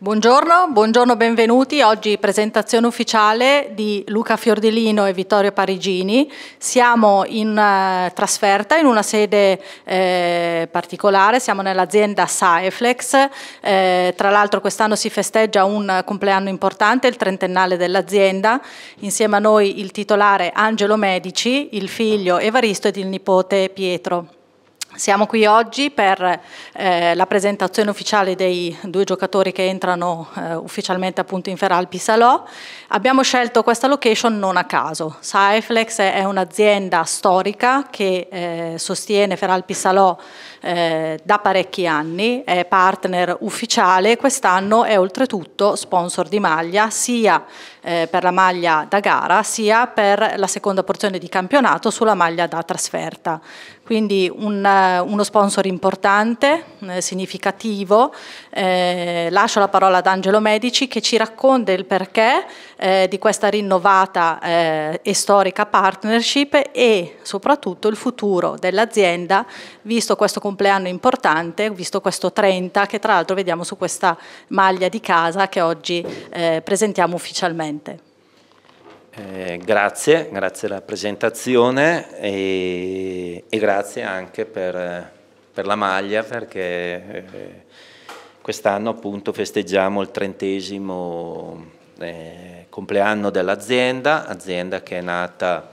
Buongiorno, buongiorno, benvenuti. Oggi presentazione ufficiale di Luca Fiordilino e Vittorio Parigini. Siamo in uh, trasferta in una sede eh, particolare, siamo nell'azienda Saeflex. Eh, tra l'altro quest'anno si festeggia un compleanno importante, il trentennale dell'azienda. Insieme a noi il titolare Angelo Medici, il figlio Evaristo ed il nipote Pietro. Siamo qui oggi per eh, la presentazione ufficiale dei due giocatori che entrano eh, ufficialmente appunto in Feralpi Salò. Abbiamo scelto questa location non a caso. Saeflex è un'azienda storica che eh, sostiene Feralpi Salò eh, da parecchi anni, è partner ufficiale, quest'anno è oltretutto sponsor di maglia sia eh, per la maglia da gara sia per la seconda porzione di campionato sulla maglia da trasferta. Quindi un, eh, uno sponsor importante, eh, significativo. Eh, lascio la parola ad Angelo Medici che ci racconta il perché eh, di questa rinnovata e storica partnership e soprattutto il futuro dell'azienda visto questo compleanno importante, visto questo 30 che tra l'altro vediamo su questa maglia di casa che oggi eh, presentiamo ufficialmente. Eh, grazie, grazie alla presentazione e, e grazie anche per, per, la maglia perché eh, quest'anno appunto festeggiamo il trentesimo eh, compleanno dell'azienda, azienda che è nata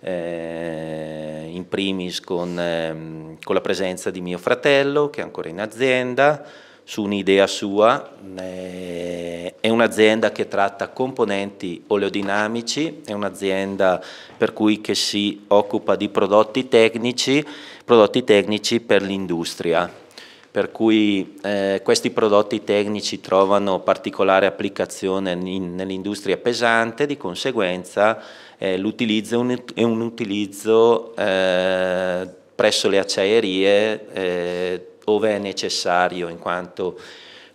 eh, in primis con, ehm, con, la presenza di mio fratello che è ancora in azienda, su un'idea sua, eh, è un'azienda che tratta componenti oleodinamici, è un'azienda per cui che si occupa di prodotti tecnici, prodotti tecnici per l'industria per cui eh, questi prodotti tecnici trovano particolare applicazione nell'industria pesante, di conseguenza eh, l'utilizzo è un, utilizzo eh, presso le acciaierie dove eh, è necessario, in quanto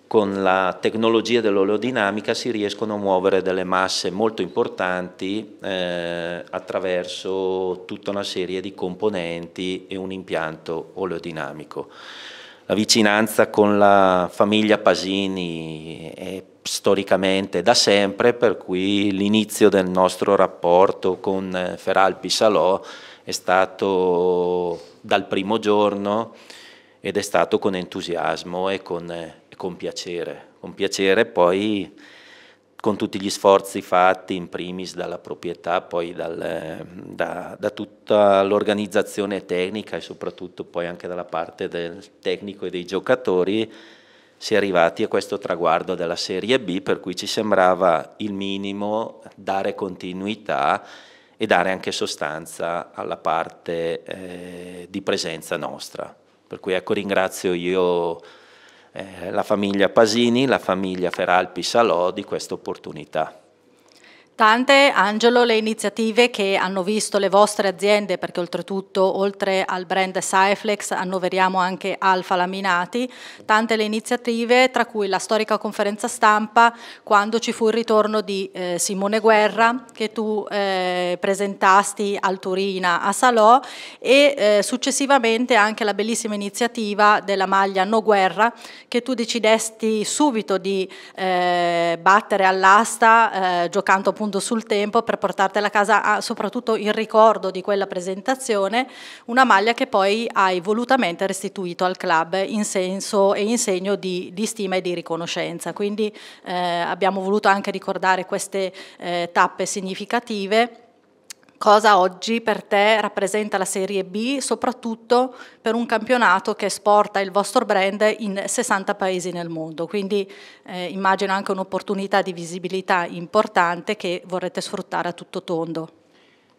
con la tecnologia dell'oleodinamica si riescono a muovere delle masse molto importanti eh, attraverso tutta una serie di componenti e un impianto oleodinamico la vicinanza con la famiglia Pasini è storicamente da sempre, per cui l'inizio del nostro rapporto con eh, Feralpi Salò è stato dal primo giorno ed è stato con entusiasmo e con, eh, con piacere. Con piacere poi con tutti gli sforzi fatti in primis dalla proprietà, poi dal, da, da, tutta l'organizzazione tecnica e soprattutto poi anche dalla parte del tecnico e dei giocatori, si è arrivati a questo traguardo della Serie B per cui ci sembrava il minimo dare continuità e dare anche sostanza alla parte eh, di presenza nostra. Per cui ecco ringrazio io eh, la famiglia Pasini, la famiglia Feralpi Salò di questa opportunità. Tante, Angelo, le iniziative che hanno visto le vostre aziende, perché oltretutto oltre al brand Cyflex annoveriamo anche Alfa Laminati, tante le iniziative tra cui la storica conferenza stampa quando ci fu il ritorno di eh, Simone Guerra che tu eh, presentasti al Turina a Salò e eh, successivamente anche la bellissima iniziativa della maglia No Guerra che tu decidesti subito di eh, battere all'asta eh, giocando appunto appunto sul tempo per portartela a casa, soprattutto in ricordo di quella presentazione, una maglia che poi hai volutamente restituito al club in senso e in segno di, di stima e di riconoscenza. Quindi eh, abbiamo voluto anche ricordare queste eh, tappe significative cosa oggi per te rappresenta la Serie B, soprattutto per un campionato che esporta il vostro brand in 60 paesi nel mondo. Quindi eh, immagino anche un'opportunità di visibilità importante che vorrete sfruttare a tutto tondo.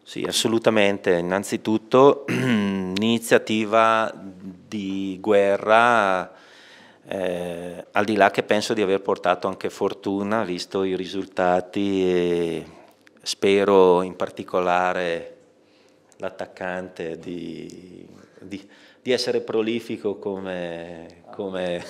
Sì, assolutamente. Innanzitutto un'iniziativa di guerra, eh, al di là che penso di aver portato anche fortuna, visto i risultati. E Spero in particolare l'attaccante di, di, di essere prolifico come, come,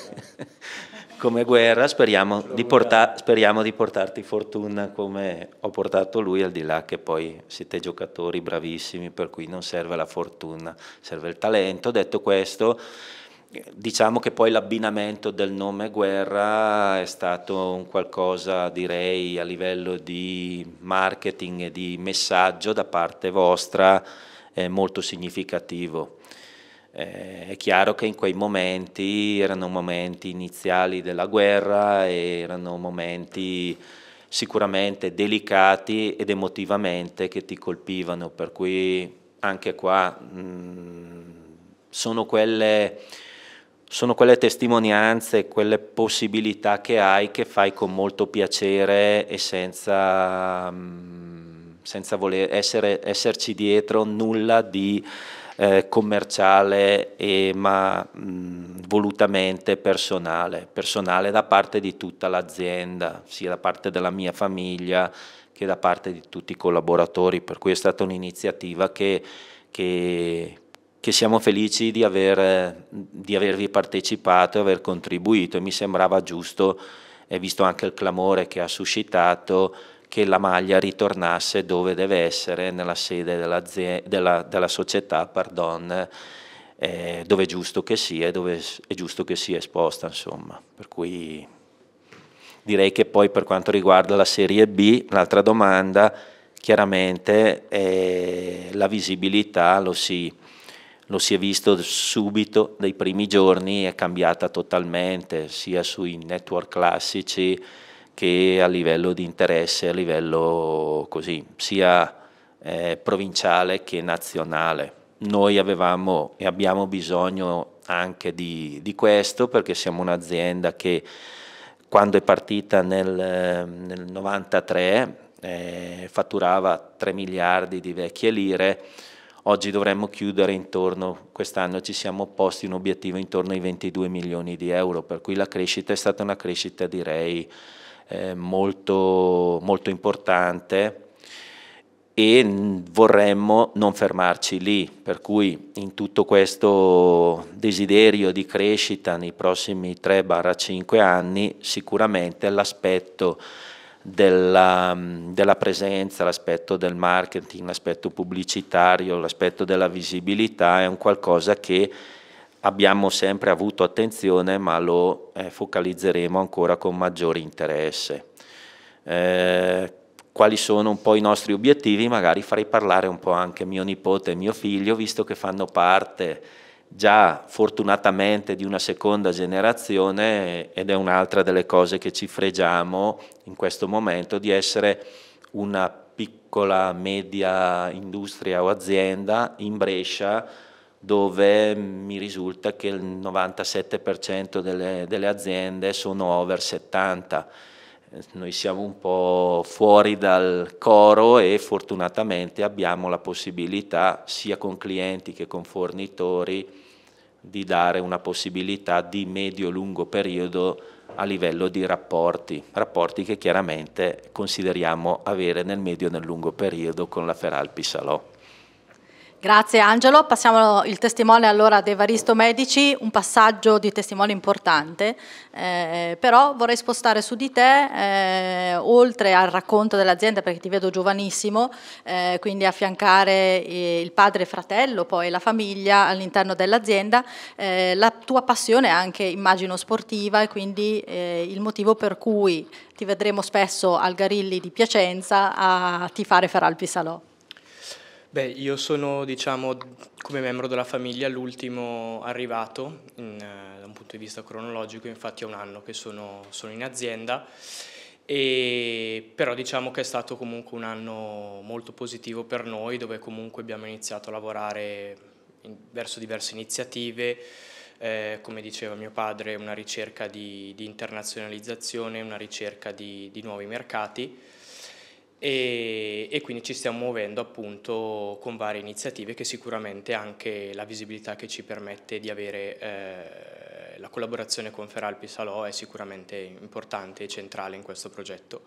come guerra, speriamo di, portar, speriamo di, portarti fortuna come ho portato lui, al di là che poi siete giocatori bravissimi, per cui non serve la fortuna, serve il talento. Detto questo, diciamo che poi l'abbinamento del nome guerra è stato un qualcosa, direi, a livello di marketing e di messaggio da parte vostra eh, molto significativo. Eh, è chiaro che in quei momenti erano momenti iniziali della guerra, erano momenti sicuramente delicati ed emotivamente che ti colpivano, per cui anche qua mh, mm, sono quelle sono quelle testimonianze, quelle possibilità che hai che fai con molto piacere e senza, mm, senza voler essere, esserci dietro nulla di eh, commerciale e, ma mh, mm, volutamente personale, personale da parte di tutta l'azienda, sia da parte della mia famiglia che da parte di tutti i collaboratori, per cui è stata un'iniziativa che, che che siamo felici di, aver, di avervi partecipato e aver contribuito mi sembrava giusto, e visto anche il clamore che ha suscitato, che la maglia ritornasse dove deve essere, nella sede della, della, della società, pardon, eh, dove è giusto che sia e dove è giusto che sia esposta. Insomma. Per cui direi che poi per quanto riguarda la serie B, l'altra domanda, chiaramente eh, la visibilità lo si lo si è visto subito dai primi giorni, è cambiata totalmente, sia sui network classici che a livello di interesse, a livello così, sia eh, provinciale che nazionale. Noi avevamo e abbiamo bisogno anche di, di questo perché siamo un'azienda che quando è partita nel, 1993 eh, fatturava 3 miliardi di vecchie lire, Oggi dovremmo chiudere intorno, quest'anno ci siamo posti un obiettivo intorno ai 22 milioni di euro, per cui la crescita è stata una crescita direi eh, molto, molto importante e vorremmo non fermarci lì, per cui in tutto questo desiderio di crescita nei prossimi 3-5 anni sicuramente l'aspetto della, mm, della presenza, l'aspetto del marketing, l'aspetto pubblicitario, l'aspetto della visibilità è un qualcosa che abbiamo sempre avuto attenzione ma lo eh, focalizzeremo ancora con maggiore interesse. Eh, quali sono un po' i nostri obiettivi? Magari farei parlare un po' anche mio nipote e mio figlio, visto che fanno parte già fortunatamente di una seconda generazione ed è un'altra delle cose che ci fregiamo in questo momento di essere una piccola, media industria o azienda in Brescia dove mi risulta che il 97% delle, delle aziende sono over 70. Noi siamo un po' fuori dal coro e fortunatamente abbiamo la possibilità, sia con clienti che con fornitori, di dare una possibilità di medio-lungo periodo a livello di rapporti, rapporti che chiaramente consideriamo avere nel medio e nel lungo periodo con la Feralpi Salò. Grazie Angelo, passiamo il testimone allora ad Evaristo Medici, un passaggio di testimone importante, eh, però vorrei spostare su di te, eh, oltre al racconto dell'azienda perché ti vedo giovanissimo, eh, quindi affiancare eh, il padre e fratello, poi la famiglia all'interno dell'azienda, eh, la tua passione anche immagino sportiva e quindi eh, il motivo per cui ti vedremo spesso al Garilli di Piacenza a tifare Feralpi Salò. Beh, io sono, diciamo, come membro della famiglia l'ultimo arrivato in, eh, da un punto di vista cronologico, infatti è un anno che sono, sono in azienda, e, però diciamo che è stato comunque un anno molto positivo per noi, dove comunque abbiamo iniziato a lavorare in, verso diverse iniziative, eh, come diceva mio padre, una ricerca di, di internazionalizzazione, una ricerca di, di nuovi mercati e, e, quindi ci stiamo muovendo appunto con varie iniziative che sicuramente anche la visibilità che ci permette di avere eh, la collaborazione con Feralpi Salò è sicuramente importante e centrale in questo progetto.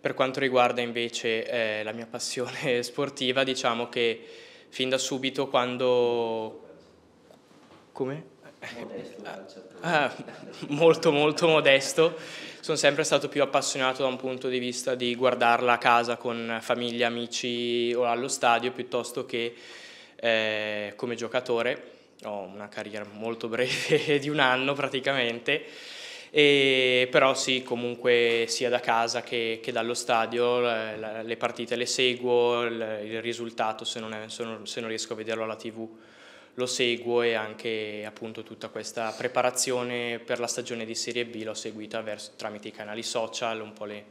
Per quanto riguarda invece eh, la mia passione sportiva, diciamo che fin da subito quando... Come? Modesto calciatore. Ah, ah, molto molto modesto. Sono sempre stato più appassionato da un punto di vista di guardarla a casa con famiglia, amici o allo stadio piuttosto che eh, come giocatore. Ho una carriera molto breve di un anno praticamente. E però sì, comunque sia da casa che, che dallo stadio le partite le seguo, il risultato se non, è, se non riesco a vederlo alla tv lo seguo e anche appunto tutta questa preparazione per la stagione di Serie B l'ho seguita verso, tramite i canali social, un po' le,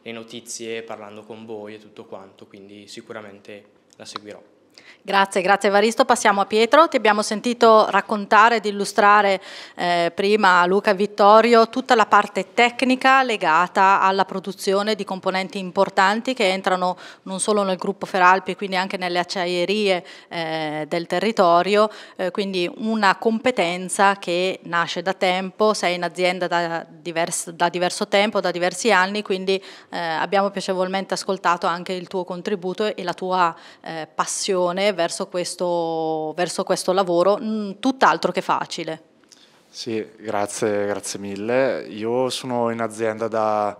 le notizie, parlando con voi e tutto quanto, quindi sicuramente la seguirò. Grazie, grazie Evaristo. Passiamo a Pietro. Ti abbiamo sentito raccontare ed illustrare eh, prima Luca e Vittorio tutta la parte tecnica legata alla produzione di componenti importanti che entrano non solo nel gruppo Feralpi, quindi anche nelle acciaierie eh, del territorio, eh, quindi una competenza che nasce da tempo, sei in azienda da, diverso, da diverso tempo, da diversi anni, quindi eh, abbiamo piacevolmente ascoltato anche il tuo contributo e la tua eh, passione attenzione verso questo, verso questo lavoro mm, tutt'altro che facile. Sì, grazie, grazie mille. Io sono in azienda da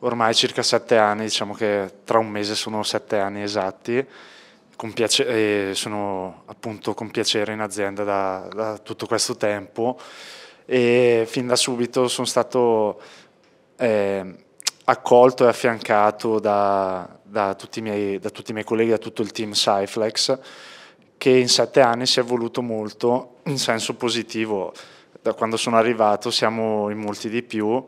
ormai circa sette anni, diciamo che tra un mese sono sette anni esatti, piacere, sono appunto con piacere in azienda da, da, tutto questo tempo e fin da subito sono stato eh, accolto e affiancato da, da, tutti miei, da, tutti i miei, colleghi, da tutto il team Cyflex, che in sette anni si è evoluto molto in senso positivo. Da quando sono arrivato siamo in molti di più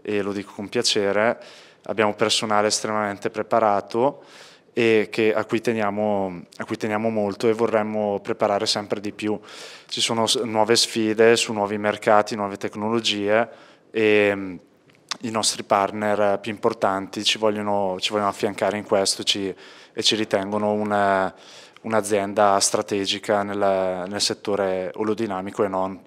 e lo dico con piacere, abbiamo personale estremamente preparato e che, a, cui teniamo, a, cui teniamo, molto e vorremmo preparare sempre di più. Ci sono nuove sfide su nuovi mercati, nuove tecnologie e i nostri partner eh, più importanti ci vogliono, ci vogliono affiancare in questo ci, e ci ritengono una, eh, un'azienda strategica nel, nel settore olodinamico e non.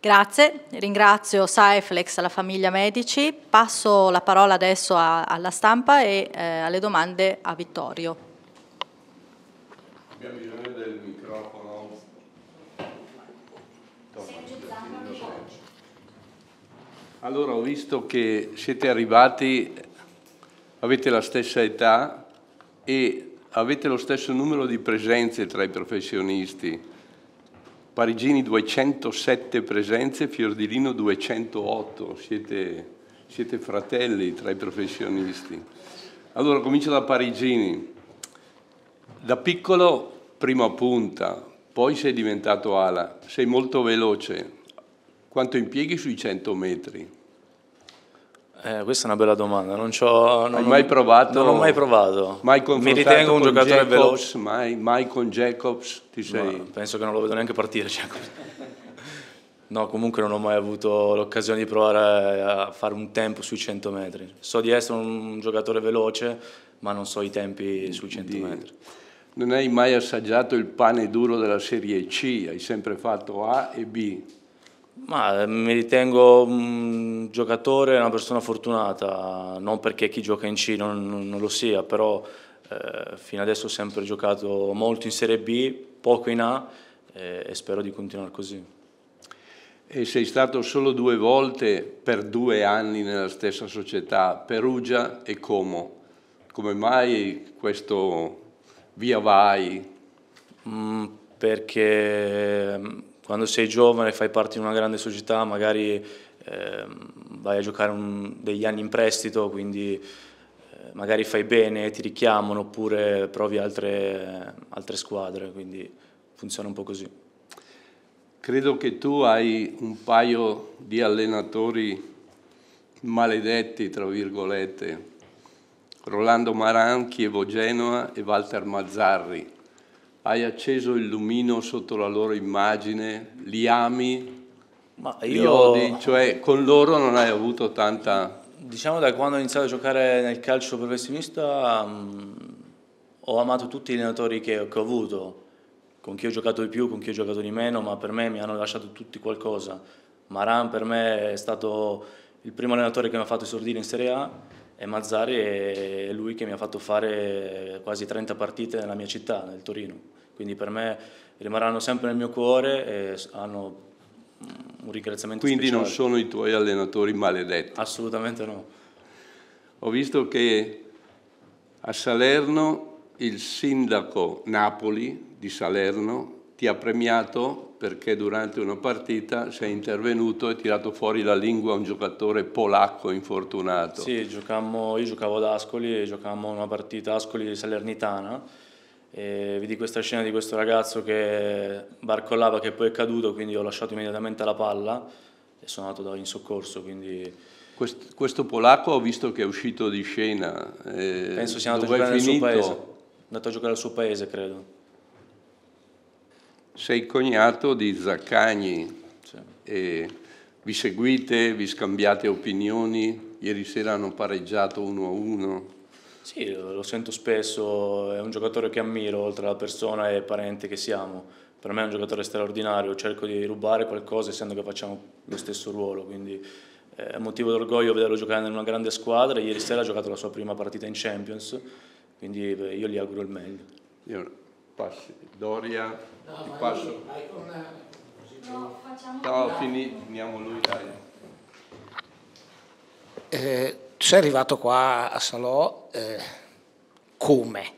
Grazie, ringrazio Saeflex, la famiglia Medici, passo la parola adesso a, alla stampa e eh, alle domande a Vittorio. Allora ho visto che siete arrivati, avete la stessa età e avete lo stesso numero di presenze tra i professionisti. Parigini 207 presenze, Fiordilino 208, siete, siete fratelli tra i professionisti. Allora comincio da Parigini. Da piccolo prima punta, poi sei diventato ala, sei molto veloce, quanto impieghi sui 100 metri? Eh, questa è una bella domanda, non, non Hai mai provato? Non l'ho mai provato. Mai Mi ritengo un giocatore Jacobs, veloce. Mai, mai, con Jacobs ti sei... No, penso che non lo vedo neanche partire Jacobs. No, comunque non ho mai avuto l'occasione di provare a fare un tempo sui 100 metri. So di essere un giocatore veloce, ma non so i tempi sui 100 di... metri. Non hai mai assaggiato il pane duro della Serie C, hai sempre fatto A e B. Ma eh, mi ritengo un giocatore, una persona fortunata, non perché chi gioca in C non, non lo sia, però eh, fino adesso ho sempre giocato molto in Serie B, poco in A eh, e spero di continuare così. E sei stato solo due volte per due anni nella stessa società, Perugia e Como. Come mai questo via vai? Mm, perché mm, quando sei giovane, e fai parte di una grande società, magari eh, vai a giocare un, degli anni in prestito, quindi eh, magari fai bene, ti richiamano oppure provi altre, altre squadre, quindi funziona un po' così. Credo che tu hai un paio di allenatori maledetti, tra virgolette, Rolando Maran, Chievo Genoa e Walter Mazzarri hai acceso il lumino sotto la loro immagine, li ami, io... li odi, cioè con loro non hai avuto tanta... Diciamo da quando ho iniziato a giocare nel calcio professionista mh, mm, ho amato tutti gli allenatori che, che ho avuto, con chi ho giocato di più, con chi ho giocato di meno, ma per me mi hanno lasciato tutti qualcosa. Maran per me è stato il primo allenatore che mi ha fatto esordire in Serie A e Mazzari è lui che mi ha fatto fare quasi 30 partite nella mia città, nel Torino. Quindi per me rimarranno sempre nel mio cuore e hanno mm, un ringraziamento Quindi speciale. non sono i tuoi allenatori maledetti? Assolutamente no. Ho visto che a Salerno il sindaco Napoli di Salerno ti ha premiato perché durante una partita sei intervenuto e tirato fuori la lingua un giocatore polacco infortunato. Sì, giocammo, io giocavo ad Ascoli e giocammo una partita Ascoli-Salernitana e vedi questa scena di questo ragazzo che barcollava che poi è caduto, quindi ho lasciato immediatamente la palla e sono andato in soccorso, quindi... Questo, questo, polacco ho visto che è uscito di scena. Eh, Penso sia andato a giocare nel suo paese. andato a giocare al suo paese, credo. Sei cognato di Zaccagni. Sì. vi seguite, vi scambiate opinioni. Ieri sera hanno pareggiato uno a uno. Sì, lo sento spesso, è un giocatore che ammiro, oltre alla persona e parente che siamo. Per me è un giocatore straordinario, cerco di rubare qualcosa essendo che facciamo lo stesso ruolo, quindi eh, è motivo d'orgoglio vederlo giocare in una grande squadra. Ieri sera ha giocato la sua prima partita in Champions, quindi io gli auguro il meglio passi. Doria, no, ti passo. No, facciamo no, fini, finiamo lui, dai. Eh, sei arrivato qua a Salò eh, come?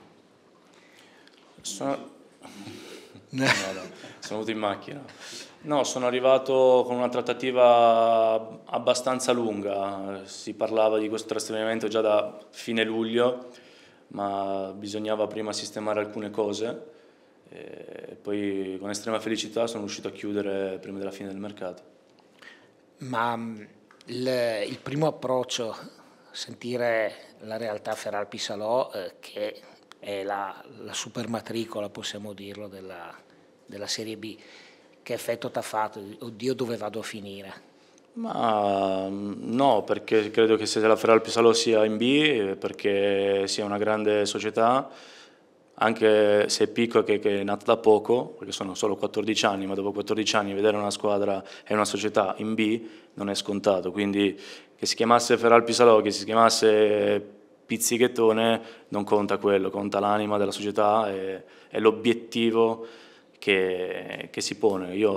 Sono... No, no, sono venuto in macchina. No, sono arrivato con una trattativa abbastanza lunga, si parlava di questo trasferimento già da fine luglio ma bisognava prima sistemare alcune cose e poi con estrema felicità sono riuscito a chiudere prima della fine del mercato. Ma mm, il, il primo approccio, sentire la realtà Feralpi Salò, eh, che è la, la matricola, possiamo dirlo, della, della Serie B, che effetto ti ha fatto? Oddio dove vado a finire? Ma mm, no, perché credo che se la Feral Pisalo sia in B, eh, perché sia una grande società, anche se è piccola che, che, è nata da poco, perché sono solo 14 anni, ma dopo 14 anni vedere una squadra e una società in B non è scontato, quindi che si chiamasse Feral Pisalo, che si chiamasse Pizzighettone, non conta quello, conta l'anima della società e, e l'obiettivo che, che si pone. Io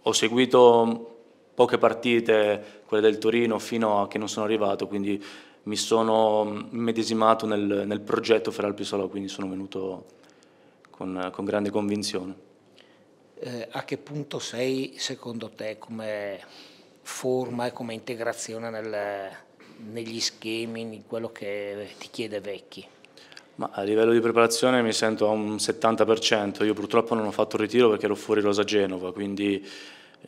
ho seguito poche partite, quelle del Torino, fino a che non sono arrivato, quindi mi sono medesimato nel, nel progetto Feralpi Solò, quindi sono venuto con, con grande convinzione. Eh, a che punto sei secondo te come forma e come integrazione nel, negli schemi, in quello che ti chiede Vecchi? Ma a livello di preparazione mi sento a un 70%, io purtroppo non ho fatto il ritiro perché ero fuori Rosa Genova, quindi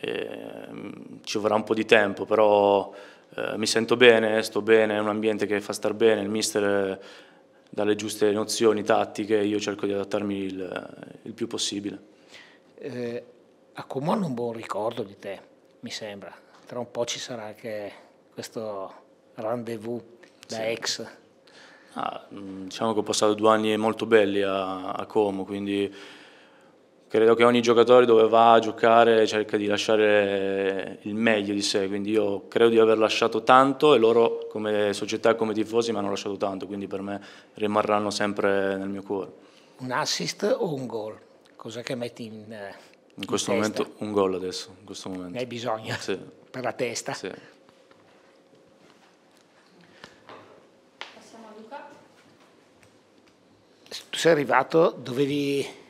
Ehm, ci vorrà un po' di tempo, però eh, mi sento bene, sto bene, è un ambiente che fa star bene, il mister eh, dà le giuste nozioni tattiche, io cerco di adattarmi il, il più possibile. Eh, a Comune un buon ricordo di te, mi sembra, tra un po' ci sarà anche questo rendezvous da sì. ex. Ah, mm, diciamo che ho passato due anni molto belli a, a Como, quindi credo che ogni giocatore dove va a giocare cerca di lasciare il meglio di sé, quindi io credo di aver lasciato tanto e loro come società e come tifosi mi hanno lasciato tanto, quindi per me rimarranno sempre nel mio cuore. Un assist o un gol? Cosa che metti in... Eh, in questo in momento un gol adesso, in questo momento. Ne hai bisogno sì. per la testa. Sì. Tu sei arrivato, dovevi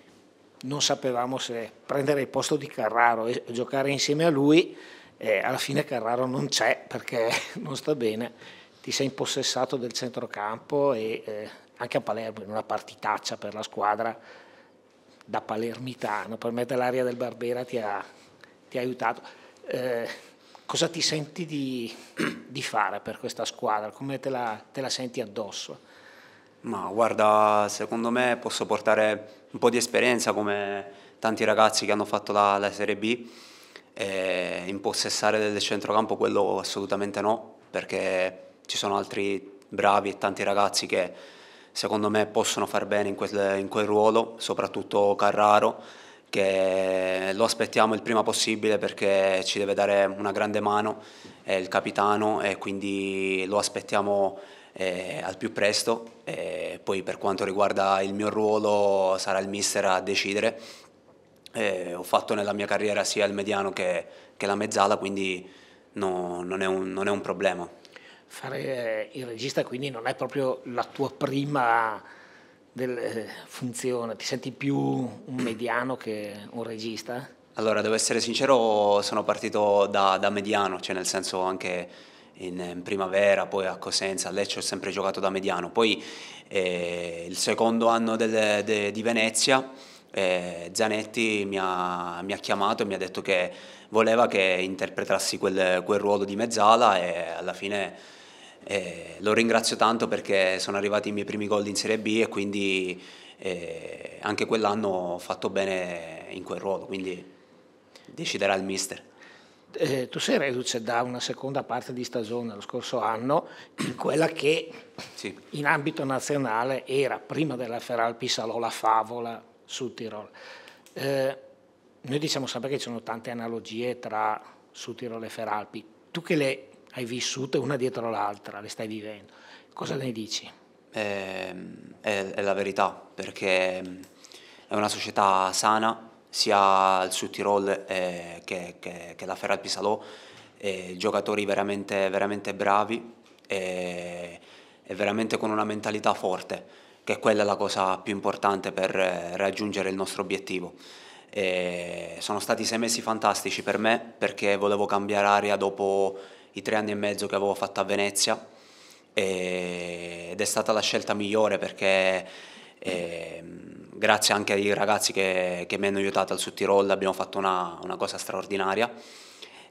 non sapevamo se prendere il posto di Carraro e giocare insieme a lui, eh, alla fine Carraro non c'è perché non sta bene, ti sei impossessato del centrocampo e eh, anche a Palermo in una partitaccia per la squadra da palermitano, per me dell'aria del Barbera ti ha, ti ha aiutato. Eh, cosa ti senti di, di, fare per questa squadra? Come te la, te la senti addosso? Ma guarda, secondo me posso portare un po' di esperienza come tanti ragazzi che hanno fatto la, la Serie B. E impossessare del centrocampo quello assolutamente no, perché ci sono altri bravi e tanti ragazzi che secondo me possono far bene in quel, in quel ruolo, soprattutto Carraro, che lo aspettiamo il prima possibile perché ci deve dare una grande mano, è il capitano e quindi lo aspettiamo eh, al più presto. Eh, poi per quanto riguarda il mio ruolo sarà il mister a decidere. Eh, ho fatto nella mia carriera sia il mediano che, che la mezzala, quindi no, non, è un, non, è un, problema. Fare eh, il regista quindi non è proprio la tua prima del, eh, funzione, ti senti più un mediano che un regista? Allora, devo essere sincero, sono partito da, da mediano, cioè nel senso anche eh, in primavera, poi a Cosenza, a Lecce ho sempre giocato da mediano, poi eh, il secondo anno del, de, di Venezia eh, Zanetti mi ha, mi ha, chiamato e mi ha detto che voleva che interpretassi quel, quel ruolo di mezzala e alla fine eh, lo ringrazio tanto perché sono arrivati i miei primi gol in Serie B e quindi eh, anche quell'anno ho fatto bene in quel ruolo, quindi deciderà il mister eh, sei Reduce da una seconda parte di stagione lo scorso anno, quella che sì. in ambito nazionale era prima della Feralpi Salò la favola su Tirol. Eh, noi diciamo sempre che ci sono tante analogie tra su Tirol e Feralpi. Tu che le hai vissute una dietro l'altra, le stai vivendo, cosa ne dici? Eh, è, è la verità, perché ehm, è una società sana, sia il Sud Tirol eh, che, che, che, la Ferrat Pisalò, eh, giocatori veramente, veramente bravi e, eh, e, veramente con una mentalità forte, che quella è la cosa più importante per eh, raggiungere il nostro obiettivo. E eh, sono stati sei mesi fantastici per me perché volevo cambiare aria dopo i tre anni e mezzo che avevo fatto a Venezia ed è stata la scelta migliore perché eh, grazie anche ai ragazzi che, che mi hanno aiutato al Sud Tirol abbiamo fatto una, una cosa straordinaria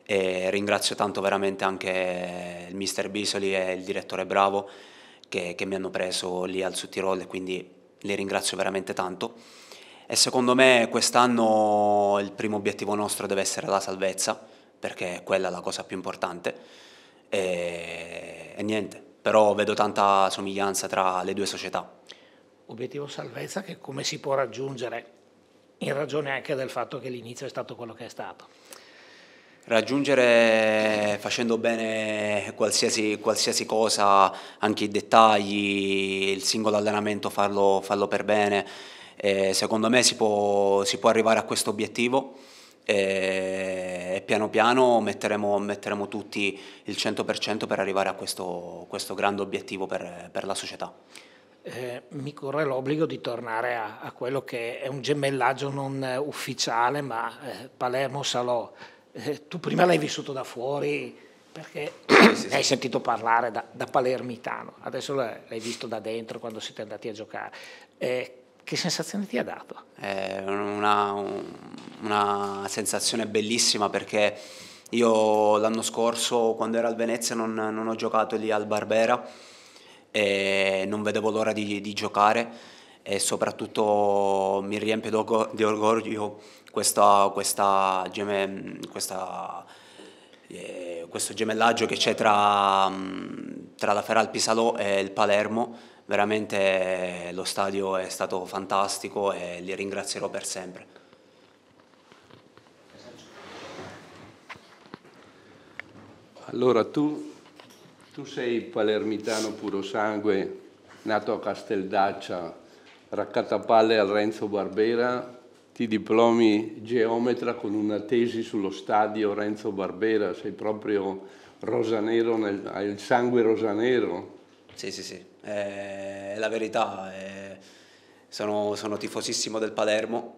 e ringrazio tanto veramente anche il mister Bisoli e il direttore Bravo che, che mi hanno preso lì al Sud Tirol e quindi li ringrazio veramente tanto e secondo me quest'anno il primo obiettivo nostro deve essere la salvezza perché è quella la cosa più importante e, e niente però vedo tanta somiglianza tra le due società obiettivo salvezza che come si può raggiungere in ragione anche del fatto che l'inizio è stato quello che è stato. Raggiungere facendo bene qualsiasi, qualsiasi cosa, anche i dettagli, il singolo allenamento, farlo, farlo per bene, eh, secondo me si può, si può arrivare a questo obiettivo eh, e, piano piano metteremo, metteremo, tutti il 100% per arrivare a questo, questo grande obiettivo per, per la società. Eh, mi corre l'obbligo di tornare a, a, quello che è un gemellaggio non eh, ufficiale, ma eh, Palermo-Salò. Eh, tu prima l'hai vissuto da fuori perché sì, sì, sì. hai sentito parlare da, da palermitano, adesso l'hai visto da dentro quando siete andati a giocare. Eh, che sensazione ti ha dato? È una, una sensazione bellissima perché io l'anno scorso quando ero al Venezia non, non ho giocato lì al Barbera e non vedevo l'ora di, di giocare e soprattutto mi riempie di orgoglio questa, questa, questa, eh, questo gemellaggio che c'è tra, mm, tra la Feral Pisalò e il Palermo. Veramente lo stadio è stato fantastico e li ringrazierò per sempre. Allora tu tu sei palermitano puro sangue, nato a Casteldaccia, raccattapalle al Renzo Barbera, ti diplomi geometra con una tesi sullo stadio Renzo Barbera, sei proprio rosanero, nel, hai il sangue rosanero. Sì, sì, sì, è la verità. È... Sono, sono, tifosissimo del Palermo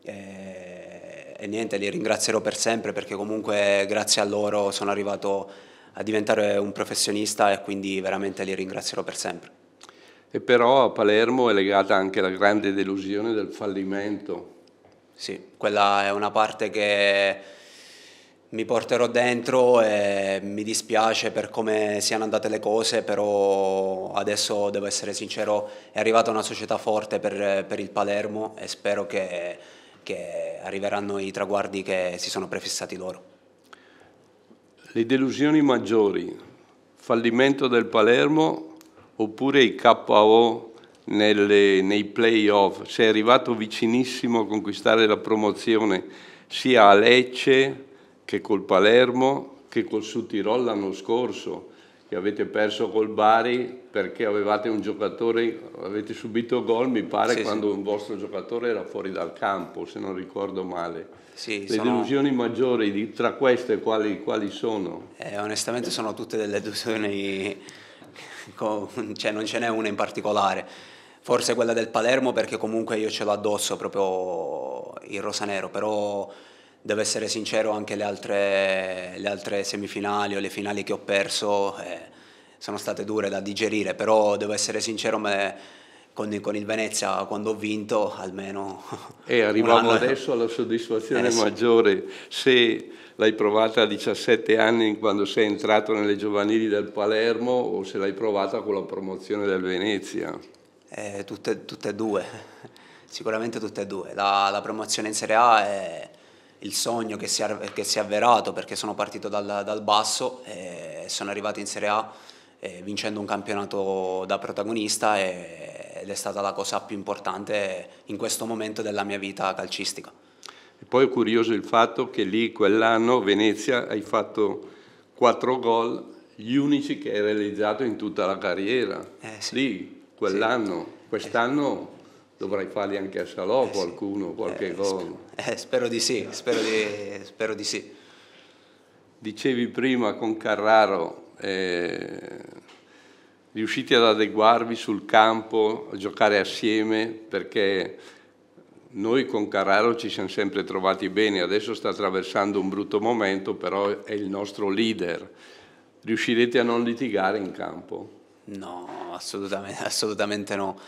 e, e niente, li ringrazierò per sempre perché comunque grazie a loro sono arrivato a diventare un professionista e quindi veramente li ringrazierò per sempre. E però a Palermo è legata anche la grande delusione del fallimento. Sì, quella è una parte che mi porterò dentro e mi dispiace per come siano andate le cose, però adesso devo essere sincero, è arrivata una società forte per, per il Palermo e spero che, che arriveranno i traguardi che si sono prefissati loro. Le delusioni maggiori, fallimento del Palermo oppure i KO nelle, nei playoff. Sei arrivato vicinissimo a conquistare la promozione sia a Lecce che col Palermo che col Sud Tirol l'anno scorso che avete perso col Bari perché avevate un giocatore, avete subito gol, mi pare, sì, quando sì. un vostro giocatore era fuori dal campo, se non ricordo male. Sì, Le sono... delusioni maggiori di, tra queste quali, quali sono? Eh, onestamente sono tutte delle delusioni, cioè non ce n'è una in particolare. Forse quella del Palermo perché comunque io ce l'ho addosso proprio il rosanero, però devo essere sincero, anche le altre, le altre, semifinali o le finali che ho perso eh, sono state dure da digerire, però devo essere sincero, me, con, con, il Venezia quando ho vinto almeno... E arriviamo adesso alla soddisfazione eh, maggiore, se l'hai provata a 17 anni quando sei entrato nelle giovanili del Palermo o se l'hai provata con la promozione del Venezia? Eh, tutte, tutte, e due, sicuramente tutte e due, la, la promozione in Serie A è il sogno che si, è, che si è avverato perché sono partito dal, dal basso e eh, sono arrivato in Serie A eh, vincendo un campionato da protagonista ed è stata la cosa più importante in questo momento della mia vita calcistica. E poi è curioso il fatto che lì quell'anno Venezia hai fatto quattro gol, gli unici che hai realizzato in tutta la carriera. Eh, sì. Lì, quell'anno, sì. quest'anno dovrai farli anche a Salò eh, qualcuno, sì. qualche eh, gol. Sp- eh, spero di sì, spero di, spero di, sì. Dicevi prima con Carraro, eh, riuscite ad adeguarvi sul campo, a giocare assieme, perché noi con Carraro ci siamo sempre trovati bene, adesso sta attraversando un brutto momento, però è il nostro leader. Riuscirete a non litigare in campo? No, assolutamente, assolutamente no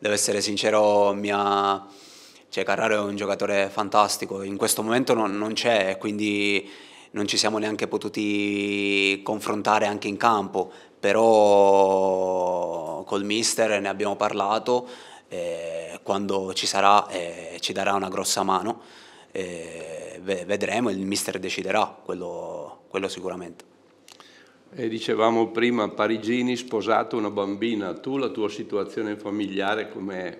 devo essere sincero, mia... cioè, Carraro è un giocatore fantastico, in questo momento non, non c'è, quindi non ci siamo neanche potuti confrontare anche in campo, però col mister ne abbiamo parlato, eh, quando ci sarà eh, ci darà una grossa mano, eh, vedremo, il mister deciderà, quello, quello sicuramente. E dicevamo prima, Parigini sposato una bambina, tu la tua situazione familiare come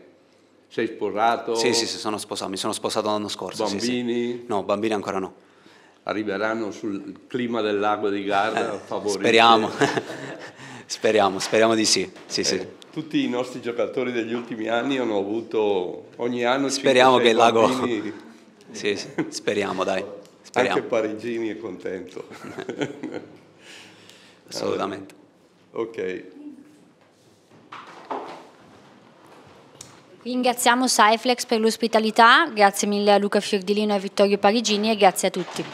Sei sposato? Sì, sì, sì sono sposato, mi sono sposato l'anno scorso. Bambini? Sì, sì. No, bambini ancora no. Arriveranno sul clima del lago di Garda, eh, favoriti? Speriamo, speriamo, speriamo di sì. sì, sì. Eh, tutti i nostri giocatori degli ultimi anni hanno avuto ogni anno... Speriamo che il lago... Bambini... sì, sì, speriamo dai. Speriamo. Anche Parigini è contento. assolutamente. ok. Ringraziamo Saiflex per l'ospitalità, grazie mille a Luca Fiordilino e a Vittorio Parigini e grazie a tutti.